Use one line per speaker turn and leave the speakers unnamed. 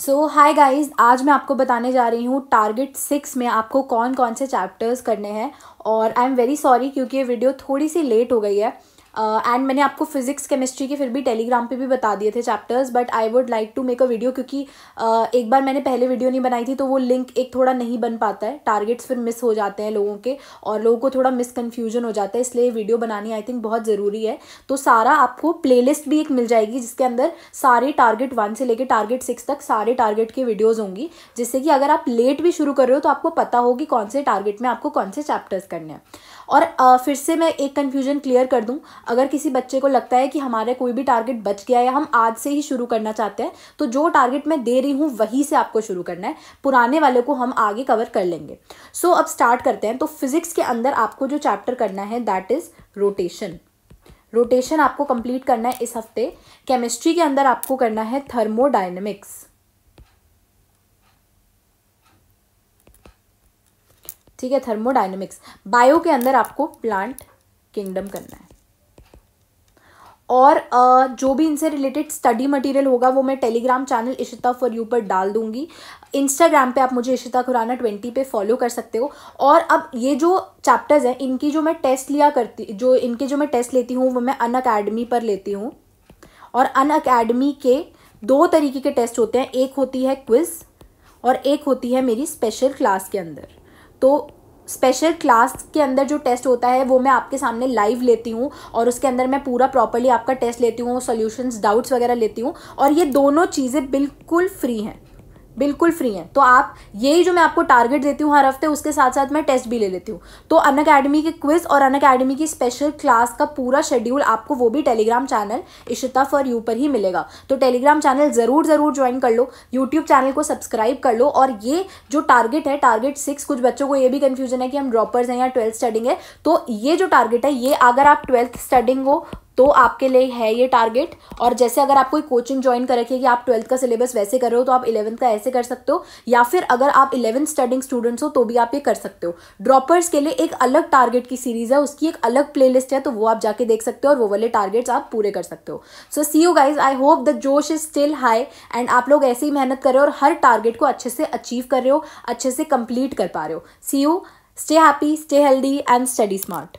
सो hi guys आज मैं आपको बताने जा रही हूँ टारगेट सिक्स में आपको कौन कौन से चैप्टर्स करने हैं और आई एम वेरी सॉरी क्योंकि ये वीडियो थोड़ी सी लेट हो गई है एंड uh, मैंने आपको फिजिक्स केमिस्ट्री के फिर भी टेलीग्राम पे भी बता दिए थे chapters but I would like to make a video क्योंकि uh, एक बार मैंने पहले वीडियो नहीं बनाई थी तो वो लिंक एक थोड़ा नहीं बन पाता है टारगेट्स फिर मिस हो जाते हैं लोगों के और लोगों को थोड़ा मिस कन्फ्यूजन हो जाता है इसलिए वीडियो बनानी आई थिंक बहुत ज़रूरी है तो सारा आपको प्लेलिस्ट भी एक मिल जाएगी जिसके अंदर सारे टारगेट वन से लेकर टारगेट सिक्स तक सारे टारगेट के वीडियोज़ होंगी जिससे कि अगर आप लेट भी शुरू कर रहे हो तो आपको पता होगी कौन से टारगेट में आपको कौन से चैप्टर्स करने हैं और फिर से मैं एक कन्फ्यूजन क्लियर कर दूँ अगर किसी बच्चे को लगता है कि हमारे कोई भी टारगेट बच गया या हम आज से ही शुरू करना चाहते हैं तो जो टारगेट मैं दे रही हूँ वहीं से आपको शुरू करना है पुराने वाले को हम आगे कवर कर लेंगे सो so, अब स्टार्ट करते हैं तो फिज़िक्स के अंदर आपको जो चैप्टर करना है दैट इज़ रोटेशन रोटेशन आपको कंप्लीट करना है इस हफ्ते केमिस्ट्री के अंदर आपको करना है थर्मोडाइनमिक्स ठीक है थर्मोडाइनमिक्स बायो के अंदर आपको प्लांट किंगडम करना है और जो भी इनसे रिलेटेड स्टडी मटेरियल होगा वो मैं Telegram channel Ishita for you पर डाल दूंगी इंस्टाग्राम पे आप मुझे इशिता खुराना ट्वेंटी पे फॉलो कर सकते हो और अब ये जो चैप्टर्स हैं इनकी जो मैं टेस्ट लिया करती जो इनके जो मैं टेस्ट लेती हूँ वो मैं अन अकेडमी पर लेती हूँ और अन अकेडमी के दो तरीके के टेस्ट होते हैं एक होती है क्विज़ और एक होती है मेरी स्पेशल क्लास के अंदर तो स्पेशल क्लास के अंदर जो टेस्ट होता है वो मैं आपके सामने लाइव लेती हूँ और उसके अंदर मैं पूरा प्रॉपरली आपका टेस्ट लेती हूँ सॉल्यूशंस डाउट्स वगैरह लेती हूँ और ये दोनों चीज़ें बिल्कुल फ्री हैं बिल्कुल फ्री हैं तो आप यही जो मैं आपको टारगेट देती हूँ हर हफ्ते उसके साथ साथ मैं टेस्ट भी ले लेती हूँ तो अन अकेडमी के क्विज़ और अन अकेडमी की स्पेशल क्लास का पूरा शेड्यूल आपको वो भी Telegram channel Ishita for you पर ही मिलेगा तो टेलीग्राम चैनल ज़रूर ज़रूर ज्वाइन कर लो यूट्यूब चैनल को सब्सक्राइब कर लो और ये जो टारगेट है टारगेट सिक्स कुछ बच्चों को ये भी कन्फ्यूजन है कि हम ड्रॉपर्स हैं या ट्वेल्थ स्टडिंग है तो ये जो टारगेट है ये अगर आप ट्वेल्थ स्टडिंग हो तो आपके लिए है ये टारगेट और जैसे अगर आप कोई कोचिंग ज्वाइन कर रखिए कि आप ट्वेल्थ का सिलेबस वैसे कर रहे हो तो आप इलेवंथ का ऐसे कर सकते हो या फिर अगर आप इलेवंथ स्टडिंग स्टूडेंट्स हो तो भी आप ये कर सकते हो ड्रॉपर्स के लिए एक अलग टारगेट की सीरीज है उसकी एक अलग प्ले है तो वो आप जाके देख सकते हो और वो वाले टारगेट्स आप पूरे कर सकते हो so see you guys I hope the josh is still high and आप लोग ऐसे ही मेहनत कर रहे हो और हर टारगेट को अच्छे से अचीव कर रहे हो अच्छे से कंप्लीट कर पा रहे हो see you stay happy stay healthy and study smart